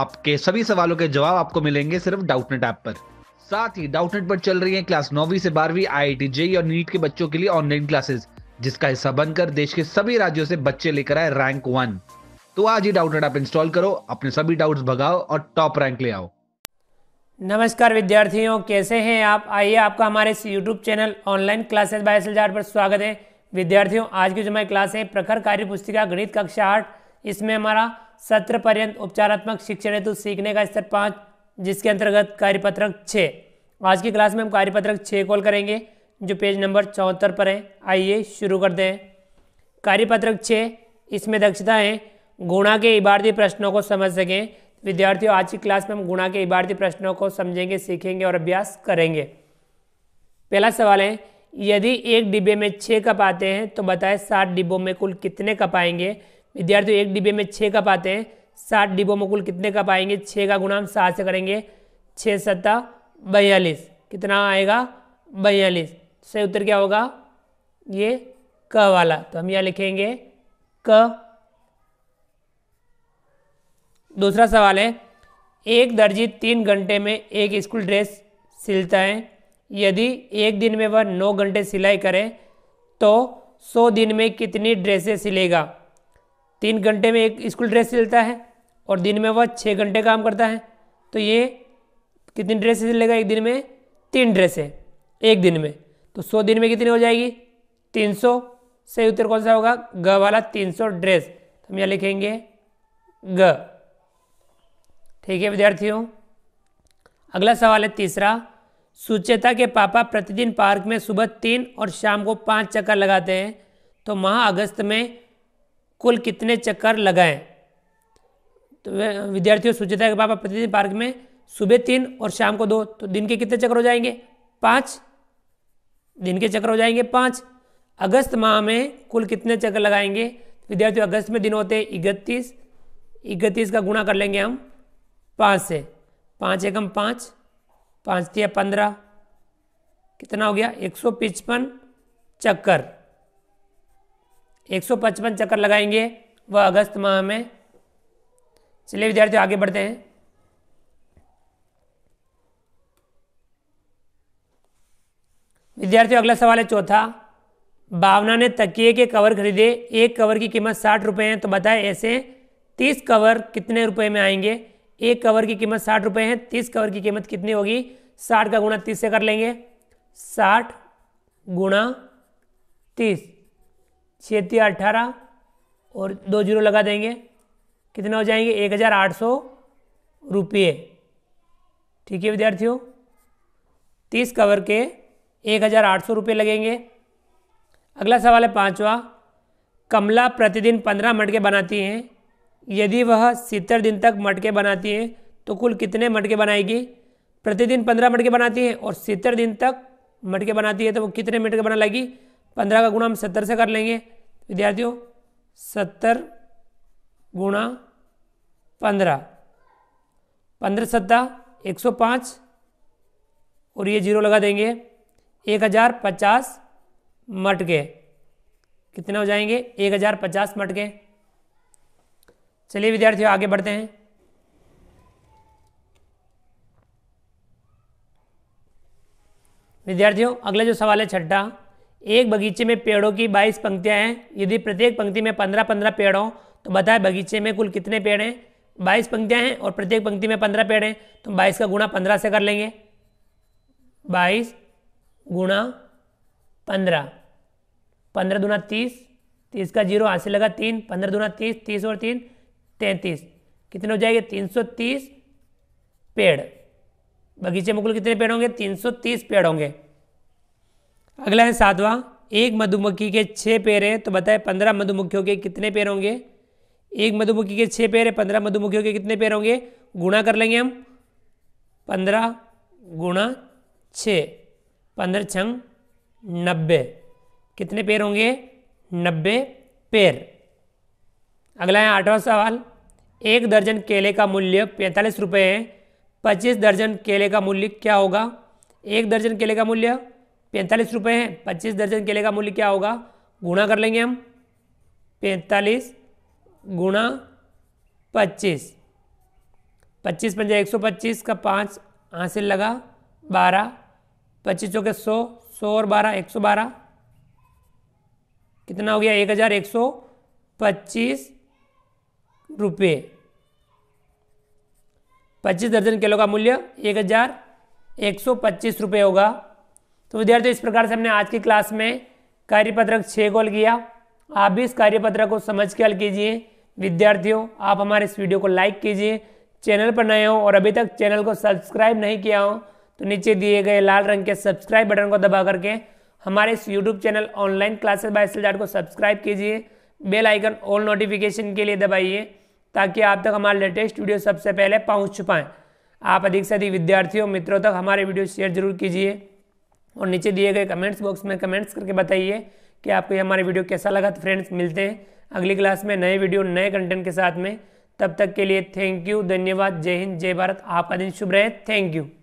आपके सभी सवालों के जवाब आपको मिलेंगे सिर्फ डाउटनेट ऐप पर साथ ही डाउटनेट पर चल रही है क्लास नौवीं से बारहवीं आई आई जेई और नीट के बच्चों के लिए ऑनलाइन क्लासेस जिसका हिस्सा बनकर देश के सभी राज्यों से बच्चे लेकर आए रैंक वन तो आज ही डाउटनेट ऐप इंस्टॉल करो अपने सभी डाउट्स भगाओ और टॉप रैंक ले आओ नमस्कार विद्यार्थियों कैसे हैं आप आइए आपका हमारे इस YouTube channel online classes by पर स्वागत है विद्यार्थियों आज की जो मैं क्लास है प्रखर कार्य पुस्तिका गणित कक्षा आठ इसमें हमारा सत्र पर्यंत उपचारात्मक शिक्षण हेतु सीखने का स्तर पाँच जिसके अंतर्गत कार्यपत्रक छः आज की क्लास में हम कार्यपत्रक छः कॉल करेंगे जो पेज नंबर चौहत्तर पर है आइए शुरू कर दें कार्यपत्रक छः इसमें दक्षता है गुणा के इबारती प्रश्नों को समझ सकें विद्यार्थियों आज की क्लास में हम गुणा के इबारती प्रश्नों को समझेंगे सीखेंगे और अभ्यास करेंगे पहला सवाल है यदि एक डिब्बे में छः कप आते हैं तो बताएं सात डिब्बों में कुल कितने कप आएंगे विद्यार्थी एक डिब्बे में छः कप आते हैं सात डिब्बों में कुल कितने कप आएंगे छः का गुणाम सात से करेंगे छः सत्ता बयालीस कितना आएगा बयालीस सही उत्तर क्या होगा ये क वाला तो हम यहाँ लिखेंगे क दूसरा सवाल है एक दर्जी तीन घंटे में एक स्कूल ड्रेस सिलता है यदि एक दिन में वह नौ घंटे सिलाई करे तो सौ दिन में कितनी ड्रेसें सिलेगा तीन घंटे में एक स्कूल ड्रेस सिलता है और दिन में वह छः घंटे काम करता है तो ये कितनी ड्रेस सिलेगा एक दिन में तीन ड्रेसें एक दिन में तो सौ दिन में कितनी हो जाएगी तीन सौ सही उत्तर कौन सा होगा ग वाला तीन सौ ड्रेस तो हम यहाँ लिखेंगे ग ठीक है विद्यार्थियों अगला सवाल है तीसरा सुचेता के पापा प्रतिदिन पार्क में सुबह तीन और शाम को पाँच चक्कर लगाते हैं तो माह अगस्त में कुल कितने चक्कर लगाएं तो विद्यार्थियों सूचता है कि पापा प्रतिदिन पार्क में सुबह तीन और शाम को दो तो दिन के कितने चक्कर हो जाएंगे पाँच दिन के चक्कर हो जाएंगे पाँच अगस्त माह में कुल कितने चक्कर लगाएंगे विद्यार्थियों अगस्त में दिन होते हैं इकतीस इकतीस का गुणा कर लेंगे हम पाँच से पाँच एकम पाँच पाँच तिया पंद्रह कितना हो गया एक सौ पचपन चक्कर 155 चक्कर लगाएंगे वह अगस्त माह में चलिए विद्यार्थियों आगे बढ़ते हैं विद्यार्थियों अगला सवाल है चौथा भावना ने तकिए के कवर खरीदे एक कवर की कीमत साठ रुपए है तो बताए ऐसे तीस कवर कितने रुपए में आएंगे एक कवर की कीमत साठ रुपए है तीस कवर की कीमत कितनी होगी साठ का गुणा तीस से कर लेंगे साठ गुणा तीस छिहत्तर अट्ठारह और दो जीरो लगा देंगे कितना हो जाएंगे एक हज़ार आठ सौ रुपये ठीक है विद्यार्थियों तीस कवर के एक हज़ार आठ सौ रुपये लगेंगे अगला सवाल है पांचवा कमला प्रतिदिन पंद्रह मटके बनाती हैं यदि वह सितर दिन तक मटके बनाती हैं तो कुल कितने मटके बनाएगी प्रतिदिन पंद्रह मटके बनाती है और सितर दिन तक मटके बनाती है तो वो कितने मटके बना लेगी पंद्रह का गुणा हम सत्तर से कर लेंगे विद्यार्थियों सत्तर गुणा पंद्रह पंद्रह सत्ता एक सौ पाँच और ये जीरो लगा देंगे एक हज़ार पचास मटके कितने हो जाएंगे एक हज़ार पचास मटके चलिए विद्यार्थियों आगे बढ़ते हैं विद्यार्थियों अगला जो सवाल है छठा एक बगीचे में पेड़ों की बाईस पंक्तियाँ हैं यदि प्रत्येक पंक्ति में पंद्रह पंद्रह पेड़ हों तो बताए बगीचे में कुल कितने पेड़ हैं बाईस पंक्तियाँ हैं और प्रत्येक पंक्ति में पंद्रह पेड़ हैं तो बाईस का गुणा पंद्रह से कर लेंगे बाईस गुणा पंद्रह पंद्रह दूना तीस तीस का जीरो हाथ से लगा तीन पंद्रह दुना तीस तीस और तीन तैंतीस कितने हो जाएंगे तीन सौ तीस पेड़ बगीचे में कुल कितने पेड़ होंगे तीन सौ तीस पेड़ होंगे अगला है सातवां एक मधुमक्खी के छः पैर हैं तो बताए पंद्रह मधुमक्खियों के कितने पैर होंगे एक मधुमक्खी के छः पैर है पंद्रह मधुमक्खियों के कितने पैर होंगे गुणा कर लेंगे हम पंद्रह गुणा छः पंद्रह छंग नब्बे कितने पैर होंगे नब्बे पैर अगला है आठवां सवाल एक दर्जन केले का मूल्य पैंतालीस रुपये है पच्चीस दर्जन केले का मूल्य क्या होगा एक दर्जन केले का मूल्य पैंतालीस रुपये हैं पच्चीस दर्जन केले का मूल्य क्या होगा गुणा कर लेंगे हम पैंतालीस गुणा पच्चीस पच्चीस पंजा एक सौ पच्चीस का पाँच हासिल लगा बारह पच्चीस चौके सौ सौ और बारह एक सौ बारह कितना हो गया एक हज़ार एक सौ पच्चीस रुपये पच्चीस दर्जन केलों का मूल्य एक हज़ार एक सौ पच्चीस रुपये होगा तो विद्यार्थियों इस प्रकार से हमने आज की क्लास में कार्यपत्रक छः को हल किया आप भी इस कार्यपत्रक को समझ के हल कीजिए विद्यार्थियों आप हमारे इस वीडियो को लाइक कीजिए चैनल पर नए हो और अभी तक चैनल को सब्सक्राइब नहीं किया हो तो नीचे दिए गए लाल रंग के सब्सक्राइब बटन को दबा करके हमारे इस YouTube channel online classes by S को सब्सक्राइब कीजिए बेल आइकन ऑल नोटिफिकेशन के लिए दबाइए ताकि आप तक हमारे लेटेस्ट वीडियो सबसे पहले पहुँच पाएँ आप अधिक से अधिक विद्यार्थियों मित्रों तक हमारे वीडियो शेयर जरूर कीजिए और नीचे दिए गए कमेंट्स बॉक्स में कमेंट्स करके बताइए कि आपको ये हमारा वीडियो कैसा लगा तो फ्रेंड्स मिलते हैं अगली क्लास में नए वीडियो नए कंटेंट के साथ में तब तक के लिए थैंक यू धन्यवाद जय हिंद जय भारत आपका दिन शुभ रहे थैंक यू